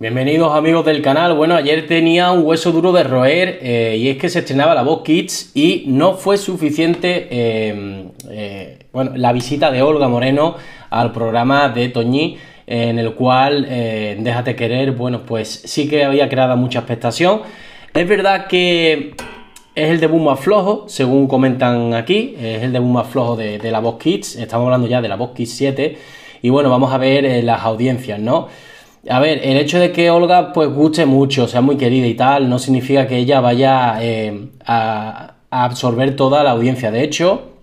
Bienvenidos amigos del canal. Bueno, ayer tenía un hueso duro de roer eh, y es que se estrenaba la voz Kids y no fue suficiente em, eh, la visita de Olga Moreno al programa de Toñi en el cual eh, Déjate querer, bueno, pues sí que había creado mucha expectación. Es verdad que es el debut más flojo, según comentan aquí, es el debut más flojo de, la Vox Kids, estamos hablando ya de la Vox Kids 7, y bueno, vamos a ver eh, las audiencias, ¿no? A ver, el hecho de que Olga pues guste mucho, sea muy querida y tal, no significa que ella vaya eh, a absorber toda la audiencia, de hecho,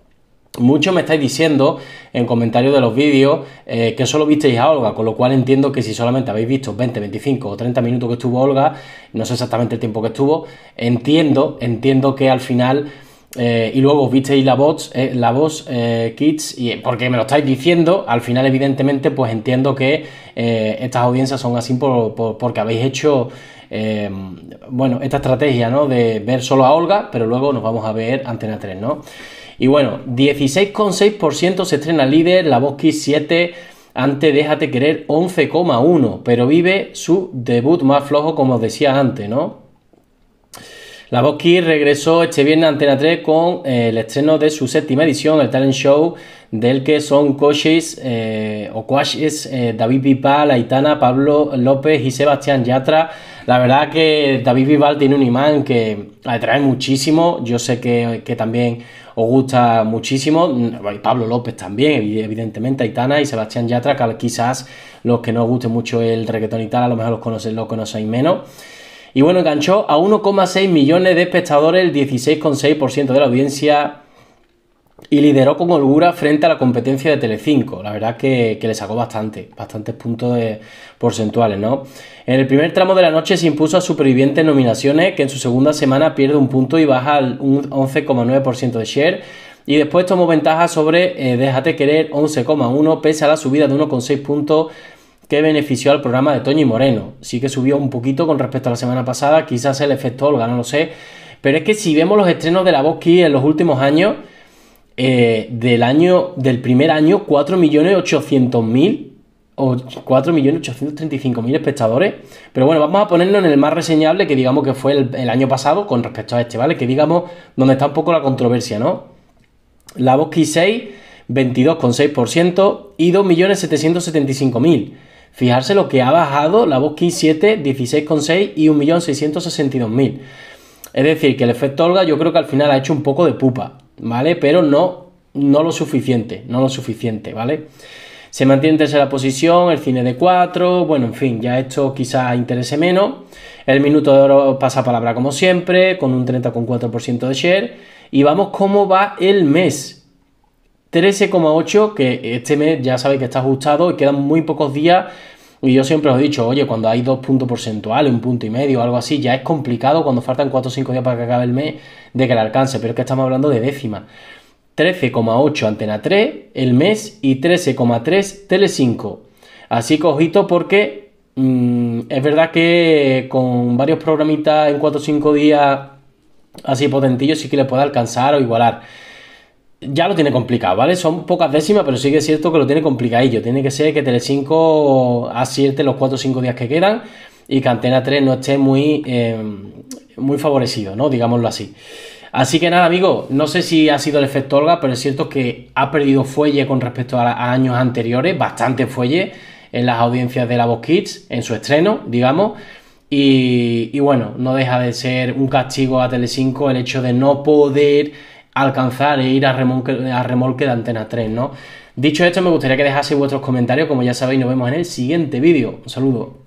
Muchos me estáis diciendo en comentarios de los vídeos eh, que solo visteis a Olga, con lo cual entiendo que si solamente habéis visto 20, 25 o 30 minutos que estuvo Olga, no sé exactamente el tiempo que estuvo, entiendo, entiendo que al final... Eh, y luego visteis la voz, eh, la voz Kids, y porque me lo estáis diciendo, al final evidentemente pues entiendo que estas audiencias son así porque habéis hecho, em, bueno, esta estrategia, ¿no? De ver solo a Olga, pero luego nos vamos a ver Antena 3, ¿no? Y bueno, 16,6% se estrena líder, la voz 7, antes déjate querer 11,1, pero vive su debut más flojo como os decía antes, ¿no? La Voz regresó este viernes a Antena 3 con eh, el estreno de su séptima edición, el talent show, del que son coaches eh, o eh, David Pipa, Laitana, Pablo López y Sebastián Yatra la verdad que David Vival tiene un imán que atrae muchísimo. Yo sé que, también os gusta muchísimo. Pablo López también, evidentemente, Aitana y Sebastián Yatra, quizás los que no os guste mucho el reggaetón y tal, a lo mejor los conocéis, los conocéis menos. Y bueno, enganchó a 1,6 millones de espectadores, el 16,6% de la audiencia y lideró con holgura frente a la competencia de Telecinco. La verdad que, le sacó bastante, bastantes puntos porcentuales, ¿no? En el primer tramo de la noche se impuso a Supervivientes Nominaciones, que en su segunda semana pierde un punto y baja al 11,9% de share. Y después tomó ventaja sobre eh, Déjate Querer 11,1 pese a la subida de 1,6 puntos que benefició al programa de Toño y Moreno. Sí que subió un poquito con respecto a la semana pasada, quizás el efecto Olga, no lo sé. Pero es que si vemos los estrenos de la Voz aquí en los últimos años, eh, del año, del primer año, 4.800.000 o 4.835.000 espectadores. Pero bueno, vamos a ponerlo en el más reseñable que digamos que fue el, año pasado con respecto a este, ¿vale? Que digamos donde está un poco la controversia, ¿no? La Bosque 6, 22,6% y 2.775.000. Fijarse lo que ha bajado la Bosque 7, 16,6 y 1.662.000. Es decir, que el efecto Olga yo creo que al final ha hecho un poco de pupa. ¿vale? Pero no, no lo suficiente, no lo suficiente, ¿vale? Se mantiene en tercera posición, el cine de 4, bueno, en fin, ya esto quizás interese menos. El minuto de oro pasa palabra como siempre, con un 30,4% de share. Y vamos cómo va el mes. 13,8, que este mes ya sabéis que está ajustado y quedan muy pocos días y yo siempre os he dicho, oye, cuando hay dos puntos porcentuales, un punto y medio algo así, ya es complicado cuando faltan 4 o 5 días para que acabe el mes de que le alcance, pero es que estamos hablando de décimas. 13,8 Antena 3 el mes y 13,3 Tele 5. Así que porque mm, es verdad que con varios programitas en 4 o 5 días así potentillos sí que le puede alcanzar o igualar ya lo tiene complicado, ¿vale? Son pocas décimas, pero sí que es cierto que lo tiene complicadillo. Tiene que ser que Telecinco acierte los 4 o 5 días que quedan y que Antena 3 no esté muy, eh, muy favorecido, ¿no? Digámoslo así. Así que nada, amigo, no sé si ha sido el efecto Olga, pero es cierto que ha perdido fuelle con respecto a, años anteriores, bastante fuelle en las audiencias de la Voz Kids, en su estreno, digamos. Y, y bueno, no deja de ser un castigo a Telecinco el hecho de no poder alcanzar e ir a remolque, a remolque de Antena 3, ¿no? Dicho esto, me gustaría que dejaseis vuestros comentarios, como ya sabéis, nos vemos en el siguiente vídeo. Un saludo.